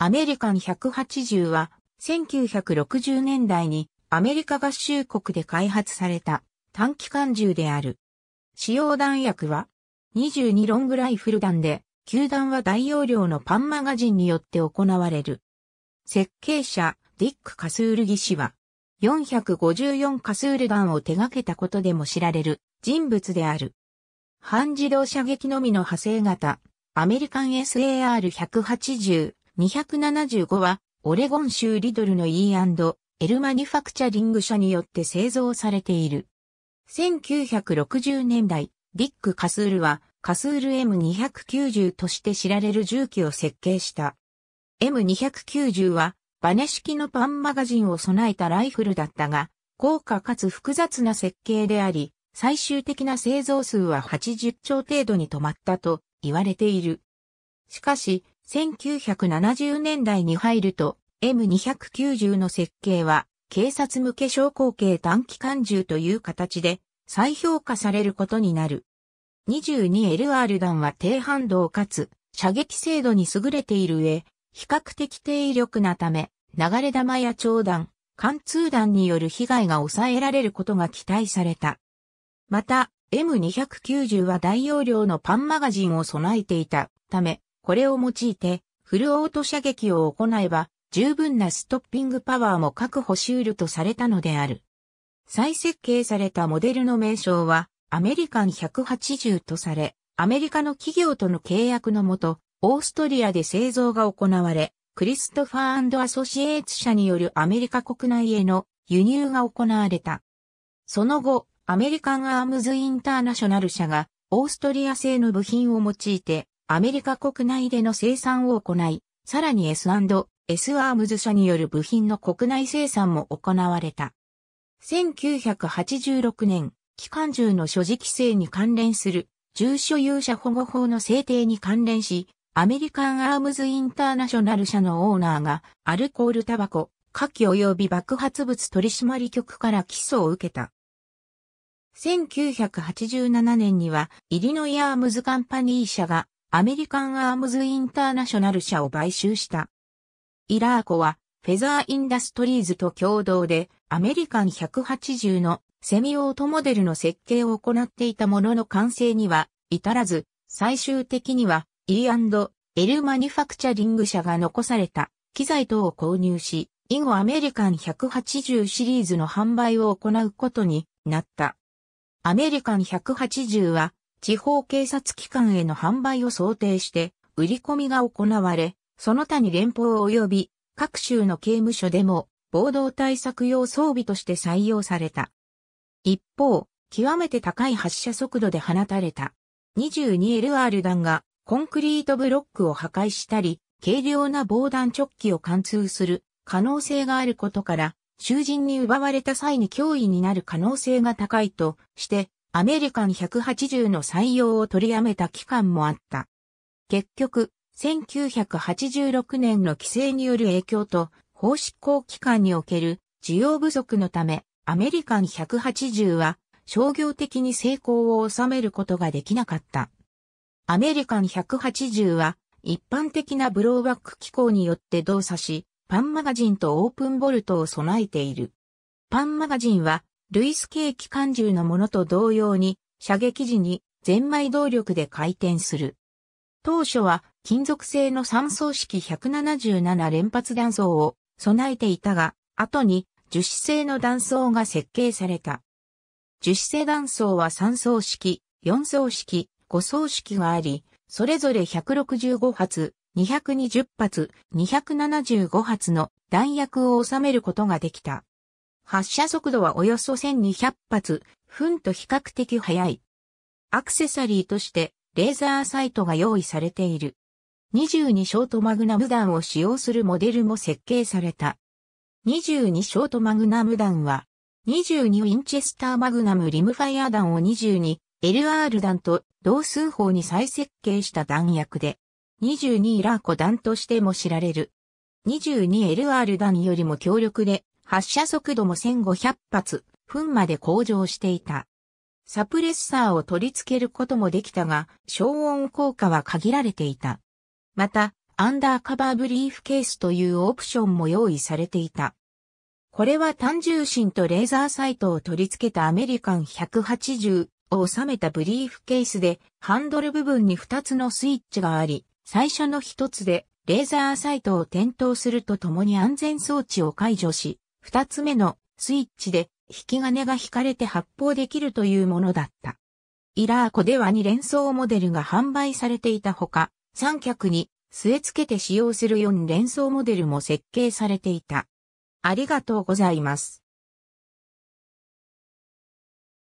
アメリカン180は1960年代にアメリカ合衆国で開発された短期間銃である。使用弾薬は22ロングライフル弾で、球弾は大容量のパンマガジンによって行われる。設計者、ディック・カスール技師は、454カスール弾を手掛けたことでも知られる人物である。半自動射撃のみの派生型、アメリカン SAR180 275は、オレゴン州リドルの E&L マニファクチャリング社によって製造されている。1960年代、ディック・カスールは、カスール M290 として知られる重機を設計した。M290 は、バネ式のパンマガジンを備えたライフルだったが、高価かつ複雑な設計であり、最終的な製造数は80兆程度に止まったと言われている。しかし、1970年代に入ると M290 の設計は警察向け昇降系短期間銃という形で再評価されることになる。22LR 弾は低反動かつ射撃精度に優れている上、比較的低威力なため、流れ弾や長弾、貫通弾による被害が抑えられることが期待された。また、M290 は大容量のパンマガジンを備えていたため、これを用いて、フルオート射撃を行えば、十分なストッピングパワーも確保しうるとされたのである。再設計されたモデルの名称は、アメリカン180とされ、アメリカの企業との契約のもと、オーストリアで製造が行われ、クリストファーアソシエーツ社によるアメリカ国内への輸入が行われた。その後、アメリカンアームズインターナショナル社が、オーストリア製の部品を用いて、アメリカ国内での生産を行い、さらに S&S アームズ社による部品の国内生産も行われた。1986年、機関銃の所持規制に関連する銃所有者保護法の制定に関連し、アメリカンアームズインターナショナル社のオーナーがアルコールタバコ、火器及び爆発物取締局から起訴を受けた。1987年にはイリノイアームズカンパニー社がアメリカンアームズインターナショナル社を買収した。イラーコは、フェザーインダストリーズと共同で、アメリカン180のセミオートモデルの設計を行っていたものの完成には至らず、最終的には E&L マニファクチャリング社が残された機材等を購入し、以後アメリカン180シリーズの販売を行うことになった。アメリカン180は地方警察機関への販売を想定して、売り込みが行われ、その他に連邦及び各州の刑務所でも暴動対策用装備として採用された。一方、極めて高い発射速度で放たれた 22LR 弾がコンクリートブロックを破壊したり、軽量な防弾直機を貫通する可能性があることから、囚人に奪われた際に脅威になる可能性が高いとして、アメリカン180の採用を取りやめた期間もあった。結局、1986年の規制による影響と法執行機関における需要不足のため、アメリカン180は商業的に成功を収めることができなかった。アメリカン180は一般的なブローバック機構によって動作し、パンマガジンとオープンボルトを備えている。パンマガジンはルイス系機関銃のものと同様に、射撃時にゼンマイ動力で回転する。当初は金属製の3層式177連発弾層を備えていたが、後に樹脂製の弾層が設計された。樹脂製弾層は3層式、4層式、5層式があり、それぞれ165発、220発、275発の弾薬を収めることができた。発射速度はおよそ1200発、分と比較的速い。アクセサリーとしてレーザーサイトが用意されている。22ショートマグナム弾を使用するモデルも設計された。22ショートマグナム弾は、22ウィンチェスターマグナムリムファイア弾を 22LR 弾と同数法に再設計した弾薬で、22イラーコ弾としても知られる。22LR 弾よりも強力で発射速度も1500発、分まで向上していた。サプレッサーを取り付けることもできたが、消音効果は限られていた。また、アンダーカバーブリーフケースというオプションも用意されていた。これは単重心とレーザーサイトを取り付けたアメリカン180を収めたブリーフケースで、ハンドル部分に2つのスイッチがあり、最初の1つでレーザーサイトを点灯するとともに安全装置を解除し、二つ目のスイッチで引き金が引かれて発砲できるというものだった。イラーコでは2連装モデルが販売されていたほか、三脚に据え付けて使用する4連装モデルも設計されていた。ありがとうございます。